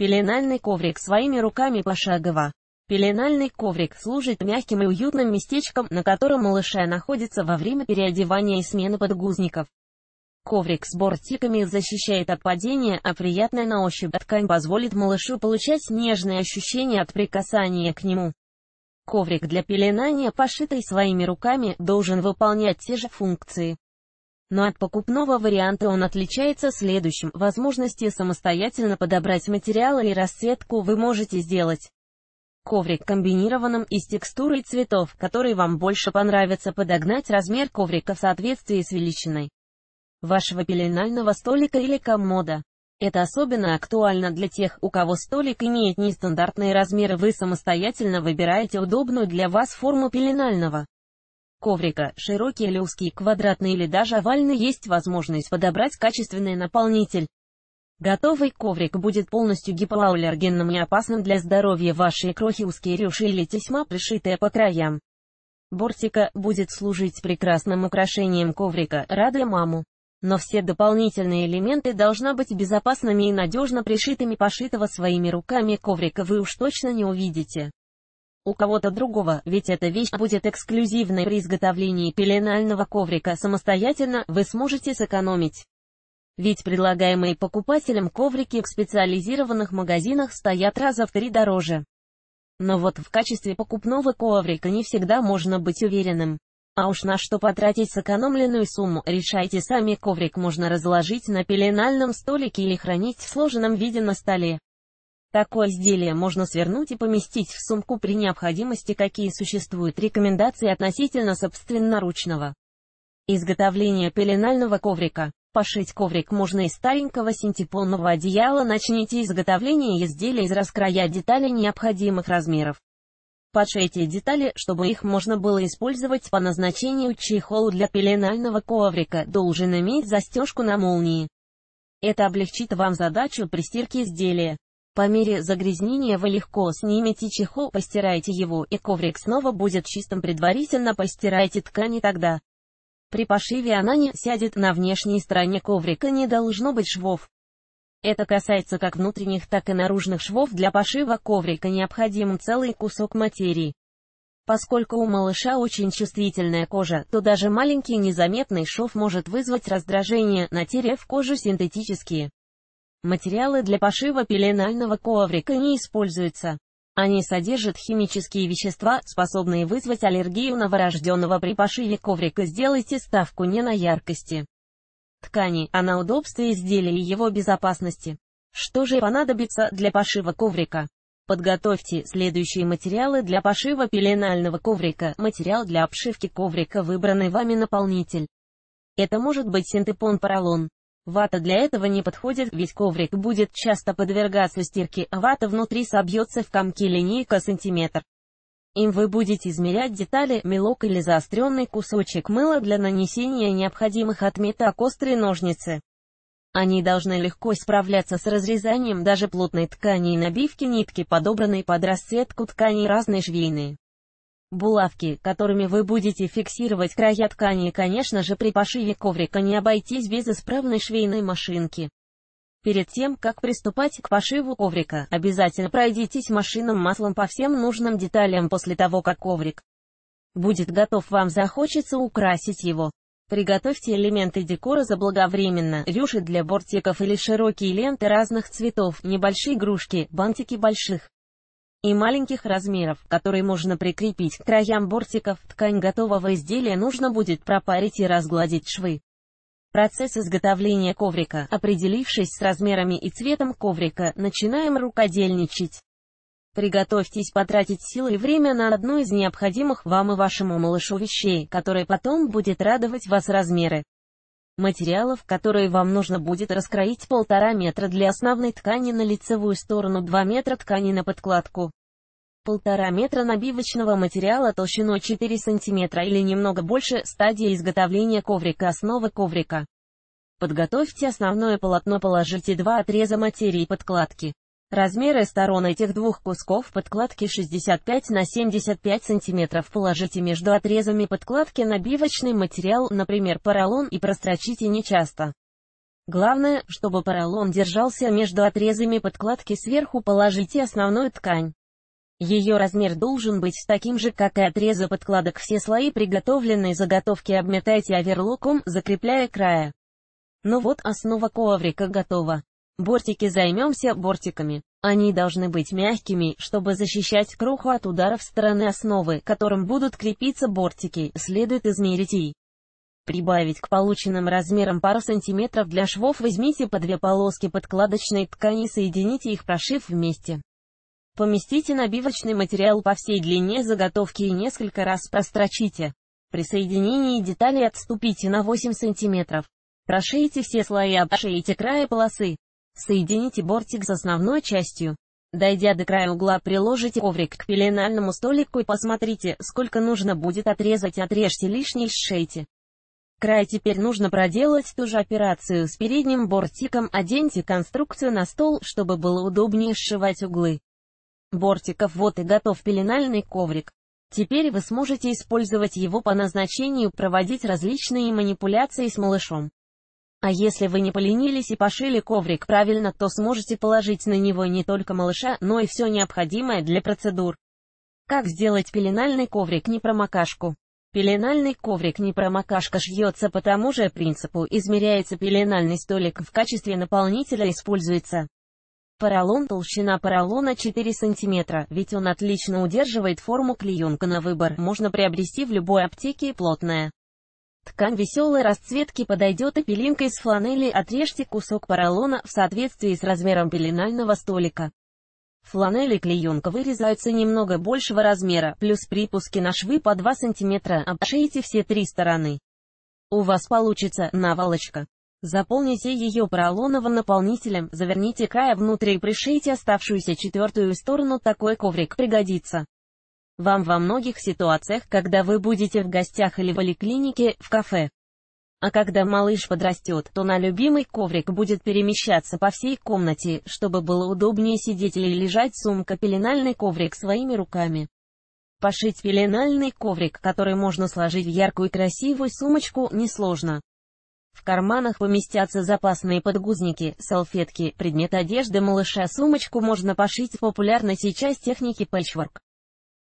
Пеленальный коврик своими руками пошагово. Пеленальный коврик служит мягким и уютным местечком, на котором малыша находится во время переодевания и смены подгузников. Коврик с бортиками защищает от падения, а приятная на ощупь ткань позволит малышу получать нежные ощущения от прикасания к нему. Коврик для пеленания, пошитый своими руками, должен выполнять те же функции но от покупного варианта он отличается следующим. Возможности самостоятельно подобрать материалы и расцветку вы можете сделать. Коврик комбинированным из текстуры и цветов, который вам больше понравится подогнать размер коврика в соответствии с величиной вашего пеленального столика или комода. Это особенно актуально для тех, у кого столик имеет нестандартные размеры. Вы самостоятельно выбираете удобную для вас форму пеленального коврика, широкий или узкий, квадратный или даже овальный, есть возможность подобрать качественный наполнитель. Готовый коврик будет полностью гипоаллергенным и опасным для здоровья вашей крохи узкие рюши или тесьма, пришитая по краям. Бортика будет служить прекрасным украшением коврика, радуя маму. Но все дополнительные элементы должны быть безопасными и надежно пришитыми пошитого своими руками коврика вы уж точно не увидите у кого-то другого, ведь эта вещь будет эксклюзивной при изготовлении пеленального коврика самостоятельно, вы сможете сэкономить. Ведь предлагаемые покупателям коврики в специализированных магазинах стоят раза в три дороже. Но вот в качестве покупного коврика не всегда можно быть уверенным. А уж на что потратить сэкономленную сумму, решайте сами, коврик можно разложить на пеленальном столике или хранить в сложенном виде на столе. Такое изделие можно свернуть и поместить в сумку при необходимости, какие существуют рекомендации относительно собственноручного изготовления пеленального коврика. Пошить коврик можно из старенького синтепонного одеяла. Начните изготовление изделия из раскроя детали необходимых размеров. Подшейте детали, чтобы их можно было использовать по назначению чехол для пеленального коврика должен иметь застежку на молнии. Это облегчит вам задачу при стирке изделия. По мере загрязнения вы легко снимете чехол, постирайте его, и коврик снова будет чистым. Предварительно постирайте ткани тогда. При пошиве она не сядет на внешней стороне коврика, не должно быть швов. Это касается как внутренних, так и наружных швов. Для пошива коврика необходим целый кусок материи. Поскольку у малыша очень чувствительная кожа, то даже маленький незаметный шов может вызвать раздражение, натерев кожу синтетические. Материалы для пошива пеленального коврика не используются. Они содержат химические вещества, способные вызвать аллергию новорожденного при пошиве коврика. Сделайте ставку не на яркости ткани, а на удобстве изделия и его безопасности. Что же понадобится для пошива коврика? Подготовьте следующие материалы для пошива пеленального коврика. Материал для обшивки коврика выбранный вами наполнитель. Это может быть синтепон поролон, Вата для этого не подходит, ведь коврик будет часто подвергаться стирке, а вата внутри собьется в комки линейка сантиметр. Им вы будете измерять детали, мелок или заостренный кусочек мыла для нанесения необходимых отметок острые ножницы. Они должны легко справляться с разрезанием даже плотной ткани и набивки нитки, подобранной под расцветку ткани разной швейной. Булавки, которыми вы будете фиксировать края ткани, конечно же при пошиве коврика не обойтись без исправной швейной машинки. Перед тем, как приступать к пошиву коврика, обязательно пройдитесь машинным маслом по всем нужным деталям после того, как коврик будет готов, вам захочется украсить его. Приготовьте элементы декора заблаговременно, рюши для бортиков или широкие ленты разных цветов, небольшие игрушки, бантики больших и маленьких размеров, которые можно прикрепить к краям бортиков. Ткань готового изделия нужно будет пропарить и разгладить швы. Процесс изготовления коврика. Определившись с размерами и цветом коврика, начинаем рукодельничать. Приготовьтесь потратить силы и время на одну из необходимых вам и вашему малышу вещей, которая потом будет радовать вас размеры материалов, которые вам нужно будет раскроить полтора метра для основной ткани на лицевую сторону, 2 метра ткани на подкладку. Полтора метра набивочного материала толщиной 4 см или немного больше, стадия изготовления коврика, основы коврика. Подготовьте основное полотно, положите два отреза материи подкладки. Размеры сторон этих двух кусков подкладки 65 на 75 см. Положите между отрезами подкладки набивочный материал, например поролон, и прострочите нечасто. Главное, чтобы поролон держался между отрезами подкладки сверху положите основную ткань. Ее размер должен быть таким же, как и отреза подкладок. Все слои приготовленной заготовки обметайте оверлоком, закрепляя края. Ну вот, основа коврика готова. Бортики займемся бортиками. Они должны быть мягкими, чтобы защищать кроху от ударов стороны основы, которым будут крепиться бортики, следует измерить и прибавить к полученным размерам пару сантиметров для швов возьмите по две полоски подкладочной ткани и соедините их прошив вместе. Поместите набивочный материал по всей длине заготовки и несколько раз прострочите. При соединении деталей отступите на 8 см. Прошейте все слои, обшейте края полосы. Соедините бортик с основной частью. Дойдя до края угла, приложите коврик к пеленальному столику и посмотрите, сколько нужно будет отрезать, отрежьте лишний, сшейте. Край теперь нужно проделать ту же операцию с передним бортиком, оденьте конструкцию на стол, чтобы было удобнее сшивать углы бортиков. Вот и готов пеленальный коврик. Теперь вы сможете использовать его по назначению, проводить различные манипуляции с малышом. А если вы не поленились и пошили коврик правильно, то сможете положить на него не только малыша, но и все необходимое для процедур. Как сделать пеленальный коврик не непромокашку? Пеленальный коврик не непромокашка шьется по тому же принципу, измеряется пеленальный столик в качестве наполнителя используется. Поролон толщина поролона 4 см, ведь он отлично удерживает форму клеенка на выбор, можно приобрести в любой аптеке и плотная. Ткань веселой расцветки подойдет и пеленкой из фланели отрежьте кусок поролона в соответствии с размером пеленального столика. Фланели клеенка вырезаются немного большего размера, плюс припуски на швы по 2 см, обшейте все три стороны. У вас получится наволочка. Заполните ее поролоновым наполнителем, заверните края внутрь и пришейте оставшуюся четвертую сторону, такой коврик пригодится. Вам во многих ситуациях, когда вы будете в гостях или в поликлинике, в кафе. А когда малыш подрастет, то на любимый коврик будет перемещаться по всей комнате, чтобы было удобнее сидеть или лежать сумка пеленальный коврик своими руками. Пошить пеленальный коврик, который можно сложить в яркую и красивую сумочку, несложно. В карманах поместятся запасные подгузники, салфетки, предмет одежды малыша. Сумочку можно пошить в популярной сейчас технике пэтчворк.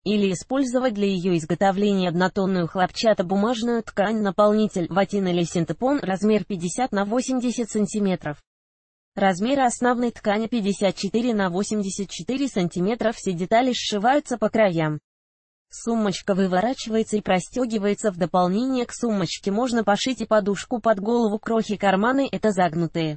Или использовать для ее изготовления однотонную хлопчатобумажную ткань наполнитель ватин или синтепон размер 50 на 80 сантиметров. Размеры основной ткани 54 на 84 см все детали сшиваются по краям. Сумочка выворачивается и простегивается в дополнение к сумочке. Можно пошить и подушку под голову. Крохи карманы – это загнутые.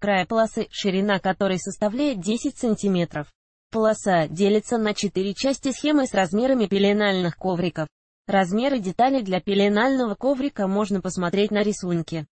Край полосы, ширина которой составляет 10 см. Полоса делится на 4 части схемы с размерами пеленальных ковриков. Размеры деталей для пеленального коврика можно посмотреть на рисунке.